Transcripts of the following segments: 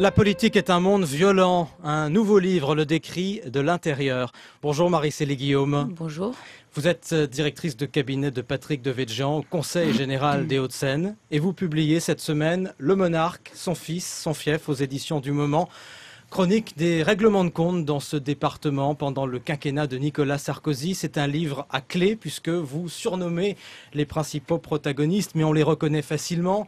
La politique est un monde violent. Un nouveau livre le décrit de l'intérieur. Bonjour Marie-Célie Guillaume. Bonjour. Vous êtes euh, directrice de cabinet de Patrick Devedjian au Conseil général des Hauts-de-Seine et vous publiez cette semaine Le Monarque, son fils, son fief aux éditions du moment. Chronique des règlements de compte dans ce département pendant le quinquennat de Nicolas Sarkozy. C'est un livre à clé puisque vous surnommez les principaux protagonistes, mais on les reconnaît facilement.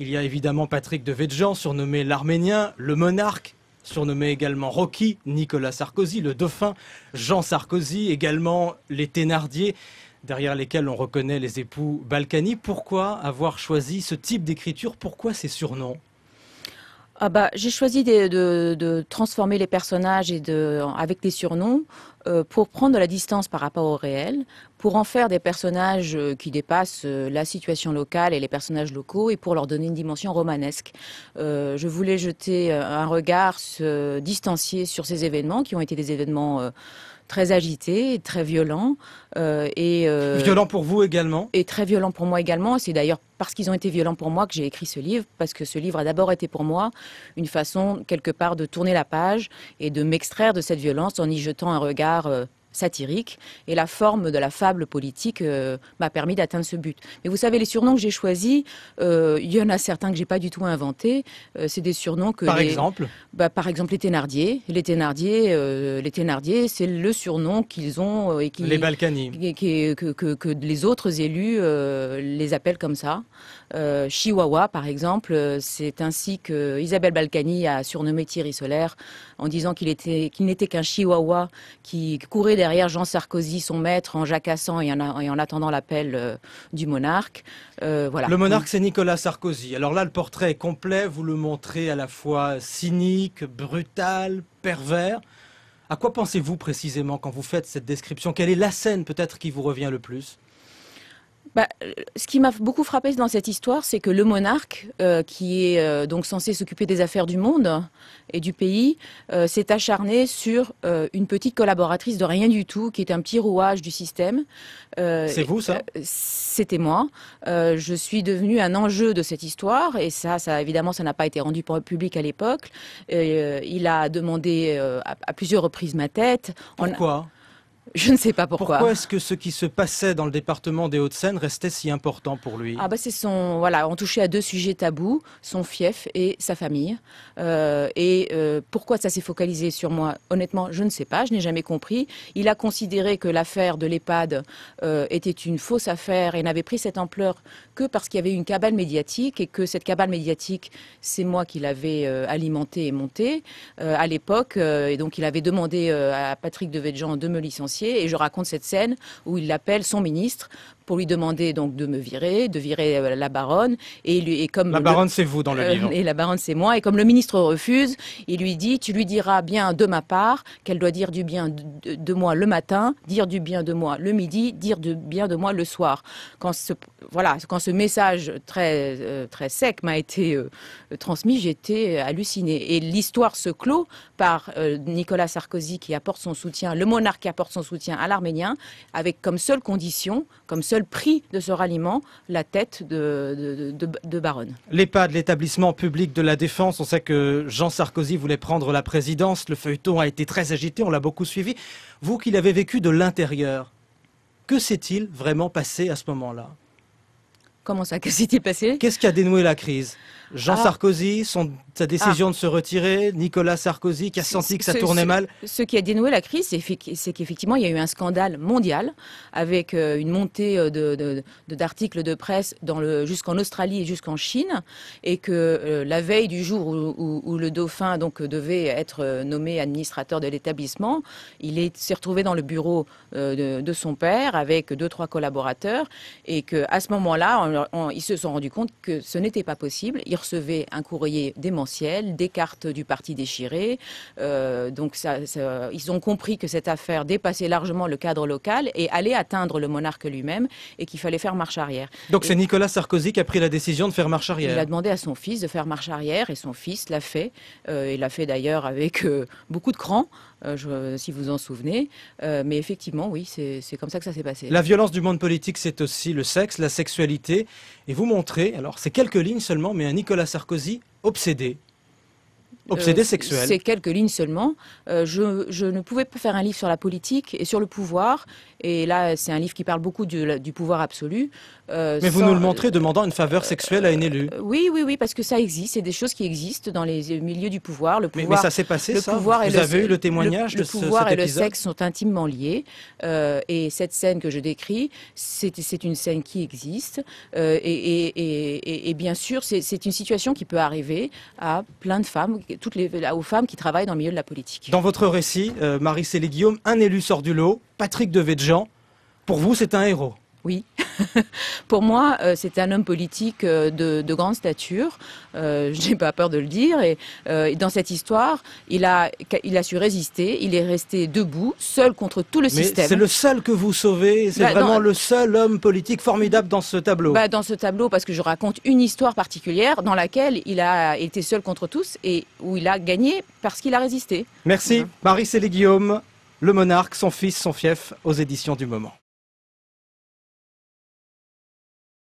Il y a évidemment Patrick de Vedjan, surnommé l'Arménien, le monarque, surnommé également Rocky, Nicolas Sarkozy, le dauphin, Jean Sarkozy, également les Thénardier, derrière lesquels on reconnaît les époux Balkany. Pourquoi avoir choisi ce type d'écriture Pourquoi ces surnoms ah bah, j'ai choisi de, transformer les personnages et de, avec des surnoms euh, pour prendre de la distance par rapport au réel, pour en faire des personnages euh, qui dépassent euh, la situation locale et les personnages locaux et pour leur donner une dimension romanesque. je voulais jeter un regard se, distancié sur ces événements qui ont été des événements très agité, très violent. Euh, et euh, violent pour vous également Et très violent pour moi également. C'est d'ailleurs parce qu'ils ont été violents pour moi que j'ai écrit ce livre, parce que ce livre a d'abord été pour moi une façon, quelque part, de tourner la page et de m'extraire de cette violence en y jetant un regard euh, satirique. Et la forme de la fable politique euh, m'a permis d'atteindre ce but. Mais vous savez, les surnoms que j'ai choisis, euh, il y en a certains que j'ai pas du tout inventés. Euh, c'est des surnoms que. Par exemple bah, Par exemple, les Thénardier. Les Thénardier, les Thénardier c'est le surnom qu'ils ont. et qui, les Balkanis. Qui, que, que, les autres élus les appellent comme ça. Euh, Chihuahua, par exemple. Euh, c'est ainsi que Isabelle Balkany a surnommé Thierry Solaire en disant qu'il était, n'était qu'un Chihuahua qui courait derrière Jean Sarkozy, son maître, en jacassant et en, attendant l'appel euh, du monarque. Le monarque, c'est Nicolas Sarkozy. Alors là, le portrait est complet. Vous le montrez à la fois cynique, brutal, pervers. À quoi pensez-vous précisément quand vous faites cette description Quelle est la scène peut-être qui vous revient le plus bah, Ce qui m'a beaucoup frappé dans cette histoire, c'est que le monarque, euh, qui est euh, donc censé s'occuper des affaires du monde et du pays, euh, s'est acharné sur une petite collaboratrice de rien du tout, qui est un petit rouage du système. c'est vous ça C'était moi. je suis devenu un enjeu de cette histoire, et ça, ça évidemment, ça n'a pas été rendu public à l'époque. il a demandé à, plusieurs reprises ma tête. Pourquoi je ne sais pas pourquoi. Pourquoi est-ce que ce qui se passait dans le département des Hauts-de-Seine restait si important pour lui Ah bah c'est son voilà, on touchait à deux sujets tabous, son fief et sa famille. Euh, et euh, pourquoi ça s'est focalisé sur moi Honnêtement, je ne sais pas, je n'ai jamais compris. Il a considéré que l'affaire de l'EHPAD euh, était une fausse affaire et n'avait pris cette ampleur que parce qu'il y avait une cabale médiatique et que cette cabale médiatique, c'est moi qui l'avais alimentée et montée à l'époque. et donc il avait demandé à Patrick Devedjian de me licencier et je raconte cette scène où il appelle son ministre pour lui demander donc de me virer, de virer euh, la baronne. Et, lui, et comme la baronne, c'est vous dans le euh, livre. et la baronne, c'est moi. Et comme le ministre refuse, il lui dit Tu lui diras bien de ma part qu'elle doit dire du bien de, moi le matin, dire du bien de moi le midi, dire du bien de moi le soir. Quand ce, voilà, quand ce message très, euh, très sec m'a été transmis, j'étais hallucinée. Et l'histoire se clôt par Nicolas Sarkozy qui apporte son soutien, le monarque qui apporte son soutien à l'Arménien, avec comme seule condition, comme seul prix de ce ralliement, la tête de, de, de, de l'établissement public de la défense, on sait que Jean Sarkozy voulait prendre la présidence, le feuilleton a été très agité, on l'a beaucoup suivi. Vous qui l'avez vécu de l'intérieur, que s'est-il vraiment passé à ce moment-là Comment ça qui sest passé Qu'est-ce qui a dénoué la crise Jean ah. Sarkozy, sa décision ah. de se retirer, Nicolas Sarkozy qui a senti que ça tournait mal. Ce qui a dénoué la crise, c'est qu'effectivement, il y a eu un scandale mondial avec euh, une montée euh, d'articles de, presse jusqu'en Australie et jusqu'en Chine et que euh, la veille du jour où, le dauphin donc, devait être nommé administrateur de l'établissement, il s'est retrouvé dans le bureau de, son père avec deux, trois collaborateurs et qu'à ce moment-là, ils se sont rendus compte que ce n'était pas possible recevaient un courrier démentiel, des cartes du parti déchiré. Euh, donc ils ont compris que cette affaire dépassait largement le cadre local et allait atteindre le monarque lui-même et qu'il fallait faire marche arrière. Donc c'est Nicolas Sarkozy qui a pris la décision de faire marche arrière. Il a demandé à son fils de faire marche arrière et son fils l'a fait. il euh, l'a fait d'ailleurs avec euh, beaucoup de cran. Euh, je, euh, si vous en souvenez. Euh, mais effectivement, oui, c'est comme ça que ça s'est passé. La violence du monde politique, c'est aussi le sexe, la sexualité. Et vous montrez, alors c'est quelques lignes seulement, mais un Nicolas Sarkozy obsédé Obsédé euh, sexuel. C'est quelques lignes seulement. Euh, je, ne pouvais pas faire un livre sur la politique et sur le pouvoir. Et là, c'est un livre qui parle beaucoup du, pouvoir absolu. Euh, mais vous nous le montrez demandant une faveur sexuelle à une élue. oui, oui, oui, parce que ça existe. C'est des choses qui existent dans les milieux du pouvoir. Le pouvoir mais, ça s'est passé, ça Vous avez eu le témoignage de ce, pouvoir et le sexe sont intimement liés. et cette scène que je décris, c'est une scène qui existe. Et, et bien sûr, c'est une situation qui peut arriver à plein de femmes toutes les, aux femmes qui travaillent dans le milieu de la politique. Dans votre récit, euh, Marie Célie Guillaume, un élu sort du lot, Patrick Devedjian. Pour vous, c'est un héros. Oui. pour moi, euh, c'est un homme politique euh, de, grande stature. Euh, je n'ai pas peur de le dire. Et, dans cette histoire, il a, il a su résister. Il est resté debout, seul contre tout le système. C'est le seul que vous sauvez. C'est bah, vraiment le seul homme politique formidable dans ce tableau. Bah, dans ce tableau, parce que je raconte une histoire particulière dans laquelle il a été seul contre tous et où il a gagné parce qu'il a résisté. Merci. Marie célie Guillaume, Le Monarque, son fils, son fief, aux éditions du moment.